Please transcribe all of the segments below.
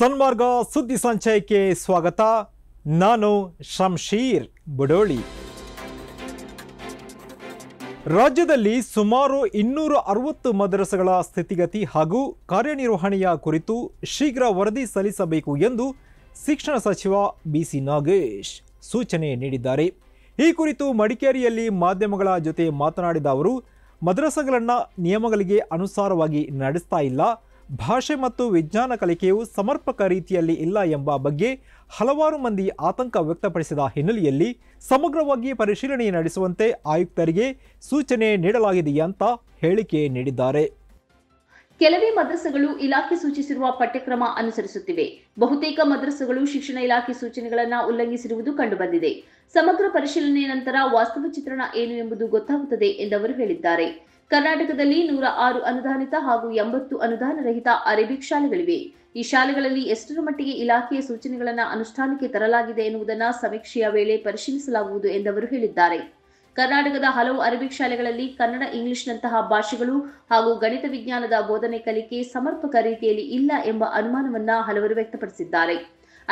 ಸನ್ಮಾರ್ಗ ಸುದ್ದಿ ಸಂಚಯಕ್ಕೆ ಸ್ವಾಗತ ನಾನು ಶಮ್ಶೀರ್ ಬುಡೋಳಿ ರಾಜ್ಯದಲ್ಲಿ ಸುಮಾರು ಇನ್ನೂರ ಅರವತ್ತು ಮದ್ರಸಗಳ ಸ್ಥಿತಿಗತಿ ಹಾಗೂ ಕಾರ್ಯನಿರ್ವಹಣೆಯ ಕುರಿತು ಶೀಘ್ರ ವರದಿ ಸಲ್ಲಿಸಬೇಕು ಎಂದು ಶಿಕ್ಷಣ ಸಚಿವ ಬಿಸಿ ನಾಗೇಶ್ ಸೂಚನೆ ನೀಡಿದ್ದಾರೆ ಈ ಕುರಿತು ಮಡಿಕೇರಿಯಲ್ಲಿ ಮಾಧ್ಯಮಗಳ ಜೊತೆ ಮಾತನಾಡಿದ ಅವರು ಮದರಸಗಳನ್ನು ನಿಯಮಗಳಿಗೆ ಅನುಸಾರವಾಗಿ ನಡೆಸ್ತಾ ಇಲ್ಲ ಭಾಷೆ ಮತ್ತು ವಿಜ್ಞಾನ ಕಲಿಕೆಯು ಸಮರ್ಪಕ ರೀತಿಯಲ್ಲಿ ಇಲ್ಲ ಎಂಬ ಬಗ್ಗೆ ಹಲವಾರು ಮಂದಿ ಆತಂಕ ವ್ಯಕ್ತಪಡಿಸಿದ ಹಿನ್ನೆಲೆಯಲ್ಲಿ ಸಮಗ್ರವಾಗಿ ಪರಿಶೀಲನೆ ನಡೆಸುವಂತೆ ಆಯುಕ್ತರಿಗೆ ಸೂಚನೆ ನೀಡಲಾಗಿದೆ ಅಂತ ಹೇಳಿಕೆ ನೀಡಿದ್ದಾರೆ ಕೆಲವೇ ಮದ್ರಸಗಳು ಇಲಾಖೆ ಸೂಚಿಸಿರುವ ಪಠ್ಯಕ್ರಮ ಅನುಸರಿಸುತ್ತಿವೆ ಬಹುತೇಕ ಮದ್ರಸಗಳು ಶಿಕ್ಷಣ ಇಲಾಖೆ ಸೂಚನೆಗಳನ್ನು ಉಲ್ಲಂಘಿಸಿರುವುದು ಕಂಡುಬಂದಿದೆ ಸಮಗ್ರ ಪರಿಶೀಲನೆ ನಂತರ ವಾಸ್ತವ ಚಿತ್ರಣ ಏನು ಎಂಬುದು ಗೊತ್ತಾಗುತ್ತದೆ ಎಂದವರು ಹೇಳಿದ್ದಾರೆ ಕರ್ನಾಟಕದಲ್ಲಿ ನೂರ ಆರು ಅನುದಾನಿತ ಹಾಗೂ ಎಂಬತ್ತು ಅನುದಾನ ರಹಿತ ಅರೇಬಿಕ್ ಶಾಲೆಗಳಿವೆ ಈ ಶಾಲೆಗಳಲ್ಲಿ ಎಷ್ಟರ ಮಟ್ಟಿಗೆ ಇಲಾಖೆಯ ಸೂಚನೆಗಳನ್ನು ಅನುಷ್ಠಾನಕ್ಕೆ ತರಲಾಗಿದೆ ಎನ್ನುವುದನ್ನು ಸಮೀಕ್ಷೆಯ ವೇಳೆ ಪರಿಶೀಲಿಸಲಾಗುವುದು ಎಂದವರು ಹೇಳಿದ್ದಾರೆ ಕರ್ನಾಟಕದ ಹಲವು ಅರೇಬಿಕ್ ಶಾಲೆಗಳಲ್ಲಿ ಕನ್ನಡ ಇಂಗ್ಲಿಷ್ನಂತಹ ಭಾಷೆಗಳು ಹಾಗೂ ಗಣಿತ ವಿಜ್ಞಾನದ ಬೋಧನೆ ಕಲಿಕೆ ಸಮರ್ಪಕ ರೀತಿಯಲ್ಲಿ ಇಲ್ಲ ಎಂಬ ಅನುಮಾನವನ್ನ ಹಲವರು ವ್ಯಕ್ತಪಡಿಸಿದ್ದಾರೆ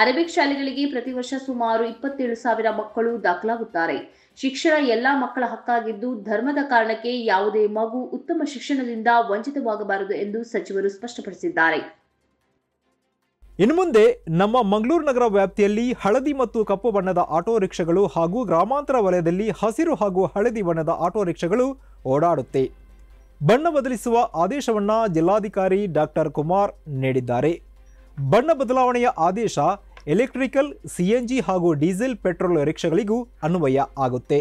ಅರೇಬಿಕ್ ಶಾಲೆಗಳಿಗೆ ಪ್ರತಿ ವರ್ಷ ಸುಮಾರು ಇಪ್ಪತ್ತೇಳು ಸಾವಿರ ಮಕ್ಕಳು ದಾಖಲಾಗುತ್ತಾರೆ ಶಿಕ್ಷಣ ಎಲ್ಲ ಮಕ್ಕಳ ಹಕ್ಕಾಗಿದ್ದು ಧರ್ಮದ ಕಾರಣಕ್ಕೆ ಯಾವುದೇ ಮಗು ಉತ್ತಮ ಶಿಕ್ಷಣದಿಂದ ವಂಚಿತವಾಗಬಾರದು ಎಂದು ಸಚಿವರು ಸ್ಪಷ್ಟಪಡಿಸಿದ್ದಾರೆ ಇನ್ನು ಮುಂದೆ ನಮ್ಮ ಮಂಗಳೂರು ನಗರ ವ್ಯಾಪ್ತಿಯಲ್ಲಿ ಹಳದಿ ಮತ್ತು ಕಪ್ಪು ಬಣ್ಣದ ಆಟೋ ರಿಕ್ಷಾಗಳು ಹಾಗೂ ಗ್ರಾಮಾಂತರ ವಲಯದಲ್ಲಿ ಹಸಿರು ಹಾಗೂ ಹಳದಿ ಬಣ್ಣದ ಆಟೋ ರಿಕ್ಷಾಗಳು ಓಡಾಡುತ್ತೆ ಬಣ್ಣ ಬದಲಿಸುವ ಆದೇಶವನ್ನು ಜಿಲ್ಲಾಧಿಕಾರಿ ಡಾಕ್ಟರ್ ಕುಮಾರ್ ನೀಡಿದ್ದಾರೆ ಬಣ್ಣ ಬದಲಾವಣೆಯ ಆದೇಶ ಎಲೆಕ್ಟ್ರಿಕಲ್ ಸಿಎನ್ಜಿ ಹಾಗೂ ಡೀಸೆಲ್ ಪೆಟ್ರೋಲ್ ರಿಕ್ಷಾಗಳಿಗೂ ಅನ್ವಯ ಆಗುತ್ತೆ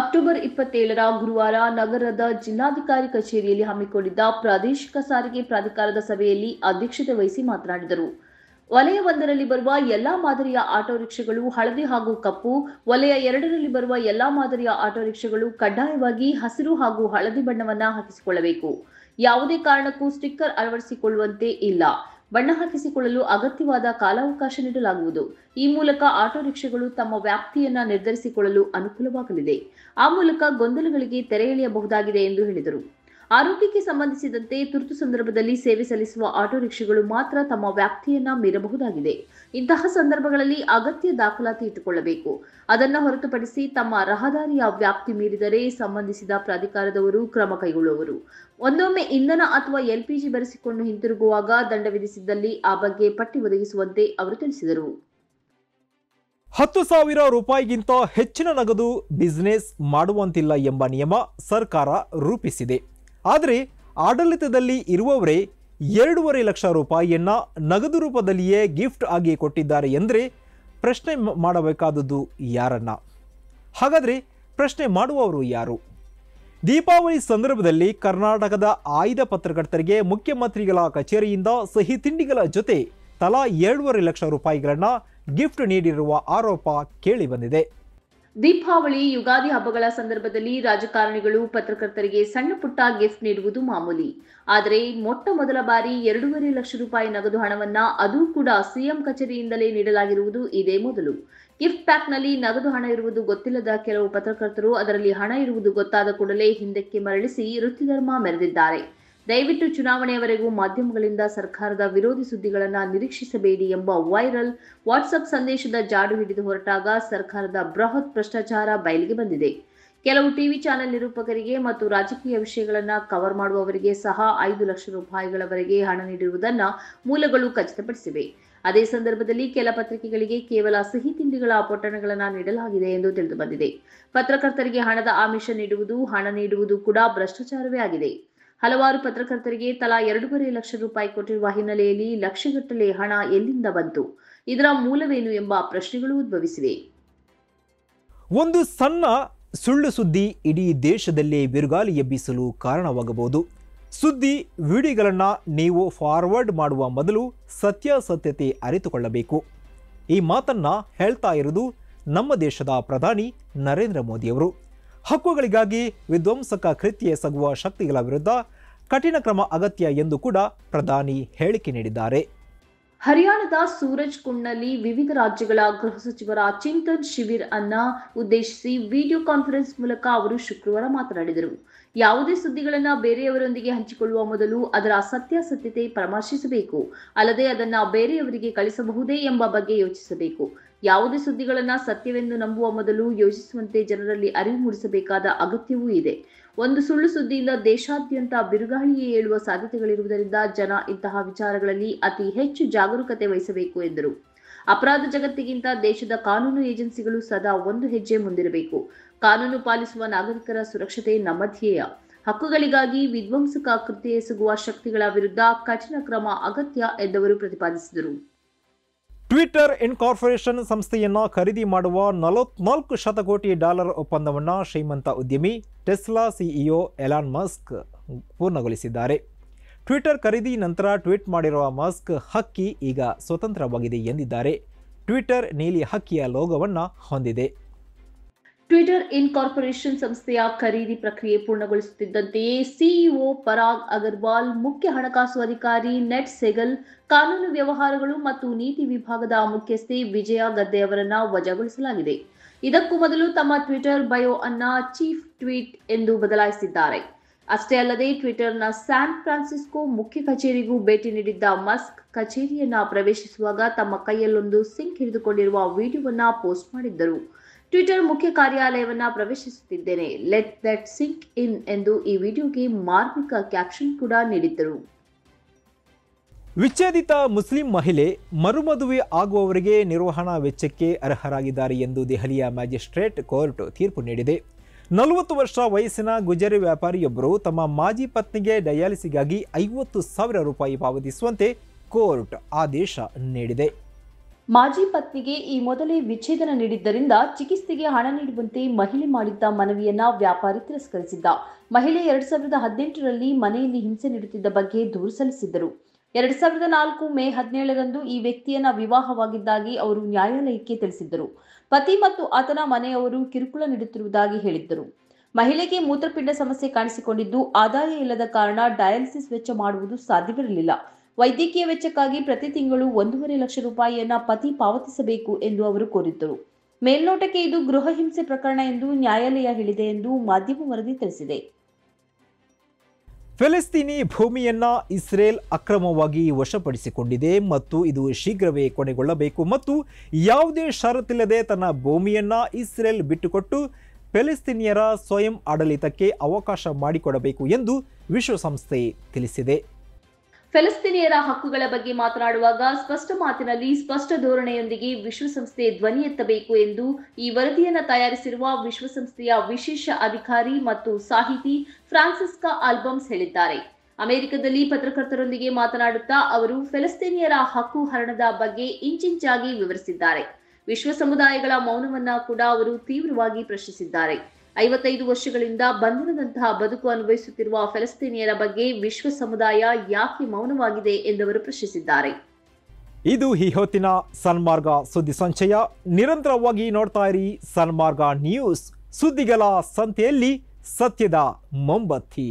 ಅಕ್ಟೋಬರ್ ಇಪ್ಪತ್ತೇಳರ ಗುರುವಾರ ನಗರದ ಜಿಲ್ಲಾಧಿಕಾರಿ ಕಚೇರಿಯಲ್ಲಿ ಹಮ್ಮಿಕೊಂಡಿದ್ದ ಪ್ರಾದೇಶಿಕ ಸಾರಿಗೆ ಪ್ರಾಧಿಕಾರದ ಸಭೆಯಲ್ಲಿ ಅಧ್ಯಕ್ಷತೆ ವಹಿಸಿ ಮಾತನಾಡಿದರು ವಲಯ ಒಂದರಲ್ಲಿ ಬರುವ ಎಲ್ಲಾ ಮಾದರಿಯ ಆಟೋ ರಿಕ್ಷೆಗಳು ಹಳದಿ ಹಾಗೂ ಕಪ್ಪು ವಲಯ ಎರಡರಲ್ಲಿ ಬರುವ ಎಲ್ಲಾ ಮಾದರಿಯ ಆಟೋ ರಿಕ್ಷೆಗಳು ಕಡ್ಡಾಯವಾಗಿ ಹಸಿರು ಹಾಗೂ ಹಳದಿ ಬಣ್ಣವನ್ನು ಹಾಕಿಸಿಕೊಳ್ಳಬೇಕು ಯಾವುದೇ ಕಾರಣಕ್ಕೂ ಸ್ಟಿಕ್ಕರ್ ಅಳವಡಿಸಿಕೊಳ್ಳುವಂತೆ ಇಲ್ಲ ಬಣ್ಣ ಹಾಕಿಸಿಕೊಳ್ಳಲು ಅಗತ್ಯವಾದ ಕಾಲಾವಕಾಶ ನೀಡಲಾಗುವುದು ಈ ಮೂಲಕ ಆಟೋ ರಿಕ್ಷಾಗಳು ತಮ್ಮ ವ್ಯಾಪ್ತಿಯನ್ನ ನಿರ್ಧರಿಸಿಕೊಳ್ಳಲು ಅನುಕೂಲವಾಗಲಿದೆ ಆ ಮೂಲಕ ಗೊಂದಲಗಳಿಗೆ ತೆರೆ ಎಳೆಯಬಹುದಾಗಿದೆ ಎಂದು ಹೇಳಿದರು ಆರೋಗ್ಯಕ್ಕೆ ಸಂಬಂಧಿಸಿದಂತೆ ತುರ್ತು ಸಂದರ್ಭದಲ್ಲಿ ಸೇವೆ ಸಲ್ಲಿಸುವ ಆಟೋ ರಿಕ್ಷಾಗಳು ಮಾತ್ರ ತಮ್ಮ ವ್ಯಾಪ್ತಿಯನ್ನ ಮೀರಬಹುದಾಗಿದೆ ಇಂತಹ ಸಂದರ್ಭಗಳಲ್ಲಿ ಅಗತ್ಯ ದಾಖಲಾತಿ ಇಟ್ಟುಕೊಳ್ಳಬೇಕು ಅದನ್ನು ಹೊರತುಪಡಿಸಿ ತಮ್ಮ ರಹದಾರಿಯ ವ್ಯಾಪ್ತಿ ಮೀರಿದರೆ ಸಂಬಂಧಿಸಿದ ಪ್ರಾಧಿಕಾರದವರು ಕ್ರಮ ಕೈಗೊಳ್ಳುವರು ಒಂದೊಮ್ಮೆ ಇಂಧನ ಅಥವಾ ಎಲ್ಪಿಜಿ ಬರೆಸಿಕೊಂಡು ಹಿಂತಿರುಗುವಾಗ ದಂಡ ವಿಧಿಸಿದ್ದಲ್ಲಿ ಆ ಬಗ್ಗೆ ಪಟ್ಟಿ ಒದಗಿಸುವಂತೆ ಅವರು ತಿಳಿಸಿದರು ಹತ್ತು ಸಾವಿರ ರೂಪಾಯಿಗಿಂತ ಹೆಚ್ಚಿನ ನಗದು ಬಿಸಿನೆಸ್ ಮಾಡುವಂತಿಲ್ಲ ಎಂಬ ನಿಯಮ ಸರ್ಕಾರ ರೂಪಿಸಿದೆ ಆದರೆ ಆಡಳಿತದಲ್ಲಿ ಇರುವವರೇ ಎರಡೂವರೆ ಲಕ್ಷ ರೂಪಾಯಿಯನ್ನು ನಗದು ರೂಪದಲ್ಲಿಯೇ ಗಿಫ್ಟ್ ಆಗಿ ಕೊಟ್ಟಿದ್ದಾರೆ ಎಂದರೆ ಪ್ರಶ್ನೆ ಮಾಡಬೇಕಾದದ್ದು ಯಾರನ್ನ ಹಾಗಾದರೆ ಪ್ರಶ್ನೆ ಮಾಡುವವರು ಯಾರು ದೀಪಾವಳಿ ಸಂದರ್ಭದಲ್ಲಿ ಕರ್ನಾಟಕದ ಆಯ್ದ ಪತ್ರಕರ್ತರಿಗೆ ಮುಖ್ಯಮಂತ್ರಿಗಳ ಕಚೇರಿಯಿಂದ ಸಹಿ ತಿಂಡಿಗಳ ಜೊತೆ ತಲಾ ಎರಡೂವರೆ ಲಕ್ಷ ರೂಪಾಯಿಗಳನ್ನು ಗಿಫ್ಟ್ ನೀಡಿರುವ ಆರೋಪ ಕೇಳಿಬಂದಿದೆ ದೀಪಾವಳಿ ಯುಗಾದಿ ಹಬ್ಬಗಳ ಸಂದರ್ಭದಲ್ಲಿ ರಾಜಕಾರಣಿಗಳು ಪತ್ರಕರ್ತರಿಗೆ ಸಣ್ಣ ಪುಟ್ಟ ಗಿಫ್ಟ್ ನೀಡುವುದು ಮಾಮೂಲಿ ಆದರೆ ಮೊಟ್ಟ ಮೊದಲ ಬಾರಿ ಎರಡೂವರೆ ಲಕ್ಷ ರೂಪಾಯಿ ನಗದು ಹಣವನ್ನ ಅದೂ ಕೂಡ ಸಿಎಂ ಕಚೇರಿಯಿಂದಲೇ ನೀಡಲಾಗಿರುವುದು ಇದೇ ಮೊದಲು ಗಿಫ್ಟ್ ಪ್ಯಾಕ್ನಲ್ಲಿ ನಗದು ಹಣ ಇರುವುದು ಗೊತ್ತಿಲ್ಲದ ಕೆಲವು ಪತ್ರಕರ್ತರು ಅದರಲ್ಲಿ ಹಣ ಇರುವುದು ಗೊತ್ತಾದ ಕೂಡಲೇ ಹಿಂದಕ್ಕೆ ಮರಳಿಸಿ ವೃತ್ತಿಧರ್ಮ ಮೆರೆದಿದ್ದಾರೆ ದಯವಿಟ್ಟು ಚುನಾವಣೆಯವರೆಗೂ ಮಾಧ್ಯಮಗಳಿಂದ ಸರ್ಕಾರದ ವಿರೋಧಿ ಸುದ್ದಿಗಳನ್ನು ನಿರೀಕ್ಷಿಸಬೇಡಿ ಎಂಬ ವೈರಲ್ ವಾಟ್ಸಪ್ ಸಂದೇಶದ ಜಾಡು ಹಿಡಿದು ಹೊರಟಾಗ ಸರ್ಕಾರದ ಬೃಹತ್ ಭ್ರಷ್ಟಾಚಾರ ಬಯಲಿಗೆ ಬಂದಿದೆ ಕೆಲವು ಟಿವಿ ಚಾನೆಲ್ ನಿರೂಪಕರಿಗೆ ಮತ್ತು ರಾಜಕೀಯ ವಿಷಯಗಳನ್ನು ಕವರ್ ಮಾಡುವವರಿಗೆ ಸಹ ಐದು ಲಕ್ಷ ರೂಪಾಯಿಗಳವರೆಗೆ ಹಣ ನೀಡಿರುವುದನ್ನು ಮೂಲಗಳು ಖಚಿತಪಡಿಸಿವೆ ಅದೇ ಸಂದರ್ಭದಲ್ಲಿ ಕೆಲ ಪತ್ರಿಕೆಗಳಿಗೆ ಕೇವಲ ಸಿಹಿ ತಿಂಡಿಗಳ ಪೊಟ್ಟಣಗಳನ್ನು ನೀಡಲಾಗಿದೆ ಎಂದು ತಿಳಿದುಬಂದಿದೆ ಪತ್ರಕರ್ತರಿಗೆ ಹಣದ ಆಮಿಷ ನೀಡುವುದು ಹಣ ನೀಡುವುದು ಕೂಡ ಭ್ರಷ್ಟಾಚಾರವೇ ಆಗಿದೆ ಹಲವಾರು ಪತ್ರಕರ್ತರಿಗೆ ತಲಾ ಎರಡೂವರೆ ಲಕ್ಷ ರೂಪಾಯಿ ಕೊಟ್ಟಿರುವ ಹಿನ್ನೆಲೆಯಲ್ಲಿ ಲಕ್ಷಗಟ್ಟಲೆ ಹಣ ಎಲ್ಲಿಂದ ಬಂತು ಇದರ ಮೂಲವೇನು ಎಂಬ ಪ್ರಶ್ನೆಗಳು ಉದ್ಭವಿಸಿವೆ ಒಂದು ಸಣ್ಣ ಸುಳ್ಳು ಸುದ್ದಿ ಇಡೀ ದೇಶದಲ್ಲೇ ಬಿರುಗಾಳಿ ಎಬ್ಬಿಸಲು ಕಾರಣವಾಗಬಹುದು ಸುದ್ದಿ ವಿಡಿಯೋಗಳನ್ನು ನೀವು ಫಾರ್ವರ್ಡ್ ಮಾಡುವ ಮೊದಲು ಸತ್ಯಾಸತ್ಯತೆ ಅರಿತುಕೊಳ್ಳಬೇಕು ಈ ಮಾತನ್ನ ಹೇಳ್ತಾ ಇರುವುದು ನಮ್ಮ ದೇಶದ ಪ್ರಧಾನಿ ನರೇಂದ್ರ ಮೋದಿಯವರು ಹಕ್ಕುಗಳಿಗಾಗಿ ವಿಧ್ವಂಸಕ ಕೃತ್ಯ ಸಗುವ ಶಕ್ತಿಗಳ ವಿರುದ್ಧ ಕಠಿಣ ಕ್ರಮ ಅಗತ್ಯ ಎಂದು ಕೂಡ ಪ್ರಧಾನಿ ಹೇಳಿಕೆ ನೀಡಿದ್ದಾರೆ ಹರಿಯಾಣದ ಸೂರಜ್ ಕುಂಡ್ನಲ್ಲಿ ವಿವಿಧ ರಾಜ್ಯಗಳ ಗೃಹ ಸಚಿವರ ಚಿಂತನ್ ಶಿಬಿರ್ ಅನ್ನ ಉದ್ದೇಶಿಸಿ ವಿಡಿಯೋ ಕಾನ್ಫರೆನ್ಸ್ ಮೂಲಕ ಅವರು ಶುಕ್ರವಾರ ಮಾತನಾಡಿದರು ಯಾವುದೇ ಸುದ್ದಿಗಳನ್ನು ಬೇರೆಯವರೊಂದಿಗೆ ಹಂಚಿಕೊಳ್ಳುವ ಮೊದಲು ಅದರ ಸತ್ಯಾಸತ್ಯತೆ ಪರಾಮರ್ಶಿಸಬೇಕು ಅಲ್ಲದೆ ಅದನ್ನ ಬೇರೆಯವರಿಗೆ ಕಳಿಸಬಹುದೇ ಎಂಬ ಬಗ್ಗೆ ಯೋಚಿಸಬೇಕು ಯಾವುದೇ ಸುದ್ದಿಗಳನ್ನು ಸತ್ಯವೆಂದು ನಂಬುವ ಮೊದಲು ಯೋಚಿಸುವಂತೆ ಜನರಲ್ಲಿ ಅರಿವು ಮೂಡಿಸಬೇಕಾದ ಅಗತ್ಯವೂ ಇದೆ ಒಂದು ಸುಳ್ಳು ಸುದ್ದಿಯಿಂದ ದೇಶಾದ್ಯಂತ ಬಿರುಗಾಳಿಯೇ ಏಳುವ ಸಾಧ್ಯತೆಗಳಿರುವುದರಿಂದ ಜನ ಇಂತಹ ವಿಚಾರಗಳಲ್ಲಿ ಅತಿ ಹೆಚ್ಚು ಜಾಗರೂಕತೆ ವಹಿಸಬೇಕು ಎಂದರು ಅಪರಾಧ ಜಗತ್ತಿಗಿಂತ ದೇಶದ ಕಾನೂನು ಏಜೆನ್ಸಿಗಳು ಸದಾ ಒಂದು ಹೆಜ್ಜೆ ಮುಂದಿರಬೇಕು ಕಾನೂನು ಪಾಲಿಸುವ ನಾಗರಿಕರ ಸುರಕ್ಷತೆ ನಮ್ಮ ಧ್ಯೇಯ ಹಕ್ಕುಗಳಿಗಾಗಿ ವಿಧ್ವಂಸಕ ಕೃತ್ಯ ಎಸಗುವ ಶಕ್ತಿಗಳ ವಿರುದ್ಧ ಕಠಿಣ ಕ್ರಮ ಅಗತ್ಯ ಎಂದವರು ಪ್ರತಿಪಾದಿಸಿದರು ಟ್ವಿಟರ್ ಇನ್ಕಾರ್ಪೊರೇಷನ್ ಸಂಸ್ಥೆಯನ್ನು ಖರೀದಿ ಮಾಡುವ ನಲವತ್ನಾಲ್ಕು ಶತಕೋಟಿ ಡಾಲರ್ ಒಪ್ಪಂದವನ್ನು ಶ್ರೀಮಂತ ಉದ್ಯಮಿ ಟೆಸ್ಲಾ ಸಿಇಒ ಎಲಾನ್ ಮಸ್ಕ್ ಪೂರ್ಣಗೊಳಿಸಿದ್ದಾರೆ ಟ್ವಿಟರ್ ಖರೀದಿ ನಂತರ ಟ್ವೀಟ್ ಮಾಡಿರುವ ಮಸ್ಕ್ ಹಕ್ಕಿ ಈಗ ಸ್ವತಂತ್ರವಾಗಿದೆ ಎಂದಿದ್ದಾರೆ ಟ್ವಿಟರ್ ನೀಲಿ ಹಕ್ಕಿಯ ಲೋಗವನ್ನು ಹೊಂದಿದೆ ಟ್ವಿಟರ್ ಇನ್ಕಾರ್ಪೊರೇಷನ್ ಸಂಸ್ಥೆಯ ಖರೀದಿ ಪ್ರಕ್ರಿಯೆ ಪೂರ್ಣಗೊಳಿಸುತ್ತಿದ್ದಂತೆಯೇ ಸಿಇಒ ಪರಾಗ್ ಅಗರ್ವಾಲ್ ಮುಖ್ಯ ಹಣಕಾಸು ಅಧಿಕಾರಿ ನೆಟ್ ಸೆಗಲ್ ಕಾನೂನು ವ್ಯವಹಾರಗಳು ಮತ್ತು ನೀತಿ ವಿಭಾಗದ ಮುಖ್ಯಸ್ಥೆ ವಿಜಯ ಗದ್ದೆ ಅವರನ್ನ ವಜಾಗೊಳಿಸಲಾಗಿದೆ ಇದಕ್ಕೂ ಮೊದಲು ತಮ್ಮ ಟ್ವಿಟರ್ ಬಯೋ ಅನ್ನ ಚೀಫ್ ಟ್ವೀಟ್ ಎಂದು ಬದಲಾಯಿಸಿದ್ದಾರೆ ಅಷ್ಟೇ ಅಲ್ಲದೆ ಟ್ವಿಟರ್ನ ಸ್ಯಾನ್ ಫ್ರಾನ್ಸಿಸ್ಕೋ ಮುಖ್ಯ ಕಚೇರಿಗೂ ಭೇಟಿ ನೀಡಿದ್ದ ಮಸ್ಕ್ ಕಚೇರಿಯನ್ನ ಪ್ರವೇಶಿಸುವಾಗ ತಮ್ಮ ಕೈಯಲ್ಲೊಂದು ಸಿಂಕ್ ಹಿಡಿದುಕೊಂಡಿರುವ ವಿಡಿಯೋವನ್ನ ಪೋಸ್ಟ್ ಮಾಡಿದ್ದರು ಟ್ವಿಟರ್ ಮುಖ್ಯ ಕಾರ್ಯಾಲಯವನ್ನು ಪ್ರವೇಶಿಸುತ್ತಿದ್ದೇನೆ ಲೆಟ್ ದಟ್ ಸಿಂಕ್ ಇನ್ ಎಂದು ಈ ವಿಡಿಯೋಗೆ ಮಾರ್ಮಿಕ ಕ್ಯಾಪ್ಷನ್ ಕೂಡ ನೀಡಿದ್ದರು ವಿಚ್ಛೇದಿತ ಮುಸ್ಲಿಂ ಮಹಿಳೆ ಮರುಮದುವೆ ಆಗುವವರಿಗೆ ನಿರ್ವಹಣಾ ವೆಚ್ಚಕ್ಕೆ ಅರ್ಹರಾಗಿದ್ದಾರೆ ಎಂದು ದೆಹಲಿಯ ಮ್ಯಾಜಿಸ್ಟ್ರೇಟ್ ಕೋರ್ಟ್ ತೀರ್ಪು ನೀಡಿದೆ ನಲವತ್ತು ವರ್ಷ ವಯಸ್ಸಿನ ಗುಜರಿ ವ್ಯಾಪಾರಿಯೊಬ್ಬರು ತಮ್ಮ ಮಾಜಿ ಪತ್ನಿಗೆ ಡಯಾಲಿಸಿಗಾಗಿ ಐವತ್ತು ಸಾವಿರ ರೂಪಾಯಿ ಪಾವತಿಸುವಂತೆ ಕೋರ್ಟ್ ಆದೇಶ ನೀಡಿದೆ ಮಾಜಿ ಪತ್ನಿಗೆ ಈ ಮೊದಲೇ ವಿಚ್ಛೇದನ ನೀಡಿದ್ದರಿಂದ ಚಿಕಿತ್ಸೆಗೆ ಹಣ ನೀಡುವಂತೆ ಮಹಿಳೆ ಮಾಡಿದ್ದ ಮನವಿಯನ್ನ ವ್ಯಾಪಾರಿ ತಿರಸ್ಕರಿಸಿದ್ದ ಮಹಿಳೆ ಎರಡ್ ಸಾವಿರದ ಹದಿನೆಂಟರಲ್ಲಿ ಮನೆಯಲ್ಲಿ ಹಿಂಸೆ ನೀಡುತ್ತಿದ್ದ ಬಗ್ಗೆ ದೂರು ಸಲ್ಲಿಸಿದ್ದರು ಎರಡ್ ಸಾವಿರದ ನಾಲ್ಕು ಮೇ ಹದಿನೇಳರಂದು ಈ ವ್ಯಕ್ತಿಯನ್ನ ವಿವಾಹವಾಗಿದ್ದಾಗಿ ಅವರು ನ್ಯಾಯಾಲಯಕ್ಕೆ ತಿಳಿಸಿದ್ದರು ಪತಿ ಮತ್ತು ಆತನ ಮನೆಯವರು ಕಿರುಕುಳ ನೀಡುತ್ತಿರುವುದಾಗಿ ಹೇಳಿದ್ದರು ಮಹಿಳೆಗೆ ಮೂತ್ರಪಿಂಡ ಸಮಸ್ಯೆ ಕಾಣಿಸಿಕೊಂಡಿದ್ದು ಆದಾಯ ಇಲ್ಲದ ಕಾರಣ ಡಯಾಲಿಸಿಸ್ ವೆಚ್ಚ ಮಾಡುವುದು ಸಾಧ್ಯವಿರಲಿಲ್ಲ ವೈದ್ಯಕೀಯ ವೆಚ್ಚಕ್ಕಾಗಿ ಪ್ರತಿ ತಿಂಗಳು ಒಂದೂವರೆ ಲಕ್ಷ ರೂಪಾಯಿಯನ್ನ ಪತಿ ಪಾವತಿಸಬೇಕು ಎಂದು ಅವರು ಕೋರಿದ್ದರು ಮೇಲ್ನೋಟಕ್ಕೆ ಇದು ಗೃಹ ಹಿಂಸೆ ಪ್ರಕರಣ ಎಂದು ನ್ಯಾಯಾಲಯ ಹೇಳಿದೆ ಎಂದು ಮಾಧ್ಯಮ ವರದಿ ತಿಳಿಸಿದೆ ಫಿಲಿಸ್ತೀನಿ ಭೂಮಿಯನ್ನ ಇಸ್ರೇಲ್ ಅಕ್ರಮವಾಗಿ ವಶಪಡಿಸಿಕೊಂಡಿದೆ ಮತ್ತು ಇದು ಶೀಘ್ರವೇ ಕೊನೆಗೊಳ್ಳಬೇಕು ಮತ್ತು ಯಾವುದೇ ಷರತ್ತಿಲ್ಲದೆ ತನ್ನ ಭೂಮಿಯನ್ನ ಇಸ್ರೇಲ್ ಬಿಟ್ಟುಕೊಟ್ಟು ಫೆಲಿಸ್ತೀನಿಯರ ಸ್ವಯಂ ಆಡಳಿತಕ್ಕೆ ಅವಕಾಶ ಮಾಡಿಕೊಡಬೇಕು ಎಂದು ವಿಶ್ವಸಂಸ್ಥೆ ತಿಳಿಸಿದೆ ಫೆಲಸ್ತೀನಿಯರ ಹಕ್ಕುಗಳ ಬಗ್ಗೆ ಮಾತನಾಡುವಾಗ ಸ್ಪಷ್ಟ ಮಾತಿನಲ್ಲಿ ಸ್ಪಷ್ಟ ಧೋರಣೆಯೊಂದಿಗೆ ವಿಶ್ವಸಂಸ್ಥೆ ಧ್ವನಿ ಎತ್ತಬೇಕು ಎಂದು ಈ ವರದಿಯನ್ನು ತಯಾರಿಸಿರುವ ವಿಶ್ವಸಂಸ್ಥೆಯ ವಿಶೇಷ ಅಧಿಕಾರಿ ಮತ್ತು ಸಾಹಿತಿ ಫ್ರಾನ್ಸಿಸ್ಕಾ ಆಲ್ಬಮ್ಸ್ ಹೇಳಿದ್ದಾರೆ ಅಮೆರಿಕದಲ್ಲಿ ಪತ್ರಕರ್ತರೊಂದಿಗೆ ಮಾತನಾಡುತ್ತಾ ಅವರು ಫೆಲಸ್ತೀನಿಯರ ಹಕ್ಕು ಹರಣದ ಬಗ್ಗೆ ಇಂಚಿಂಚಾಗಿ ವಿವರಿಸಿದ್ದಾರೆ ವಿಶ್ವ ಸಮುದಾಯಗಳ ಮೌನವನ್ನ ಕೂಡ ಅವರು ತೀವ್ರವಾಗಿ ಪ್ರಶ್ನಿಸಿದ್ದಾರೆ ಐವತ್ತೈದು ವರ್ಷಗಳಿಂದ ಬಂಧನದಂತಹ ಬದುಕು ಅನುಭವಿಸುತ್ತಿರುವ ಫೆಲಸ್ತೀನಿಯರ ಬಗ್ಗೆ ವಿಶ್ವ ಸಮುದಾಯ ಯಾಕೆ ಮೌನವಾಗಿದೆ ಎಂದವರು ಪ್ರಶ್ನಿಸಿದ್ದಾರೆ ಇದು ಈ ಹೊತ್ತಿನ ಸನ್ಮಾರ್ಗ ಸುದ್ದಿ ಸಂಚಯ ನಿರಂತರವಾಗಿ ನೋಡ್ತಾ ಇರಿ ಸನ್ಮಾರ್ಗ ನ್ಯೂಸ್ ಸುದ್ದಿಗಳ ಸಂತೆಯಲ್ಲಿ ಸತ್ಯದ ಮೊಂಬತ್ತಿ